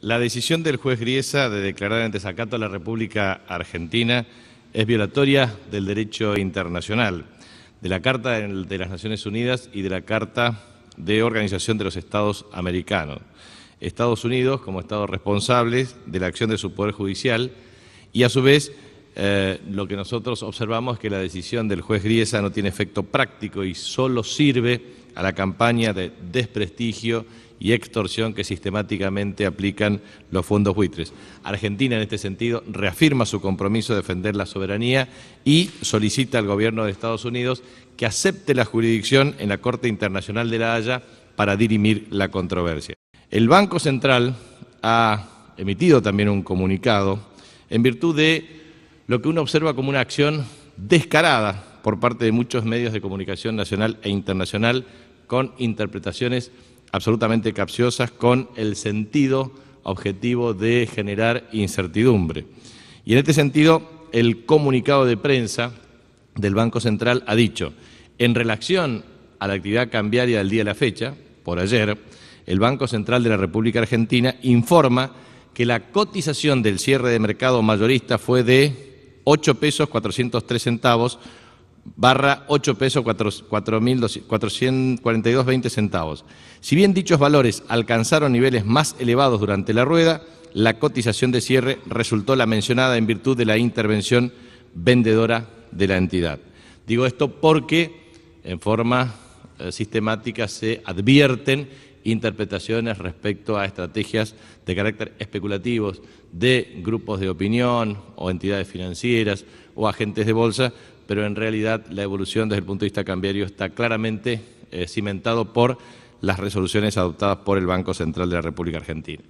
La decisión del juez Griesa de declarar en desacato a la República Argentina es violatoria del derecho internacional, de la Carta de las Naciones Unidas y de la Carta de Organización de los Estados Americanos. Estados Unidos como Estados responsables de la acción de su Poder Judicial y a su vez eh, lo que nosotros observamos es que la decisión del juez Griesa no tiene efecto práctico y solo sirve a la campaña de desprestigio y extorsión que sistemáticamente aplican los fondos buitres. Argentina, en este sentido, reafirma su compromiso de defender la soberanía y solicita al gobierno de Estados Unidos que acepte la jurisdicción en la Corte Internacional de la Haya para dirimir la controversia. El Banco Central ha emitido también un comunicado en virtud de lo que uno observa como una acción descarada por parte de muchos medios de comunicación nacional e internacional con interpretaciones absolutamente capciosas, con el sentido objetivo de generar incertidumbre. Y en este sentido, el comunicado de prensa del Banco Central ha dicho, en relación a la actividad cambiaria del día de la fecha, por ayer, el Banco Central de la República Argentina informa que la cotización del cierre de mercado mayorista fue de 8 pesos 403 centavos, barra 8 pesos veinte centavos. Si bien dichos valores alcanzaron niveles más elevados durante la rueda, la cotización de cierre resultó la mencionada en virtud de la intervención vendedora de la entidad. Digo esto porque en forma eh, sistemática se advierten interpretaciones respecto a estrategias de carácter especulativos de grupos de opinión o entidades financieras o agentes de bolsa, pero en realidad la evolución desde el punto de vista cambiario está claramente eh, cimentado por las resoluciones adoptadas por el Banco Central de la República Argentina.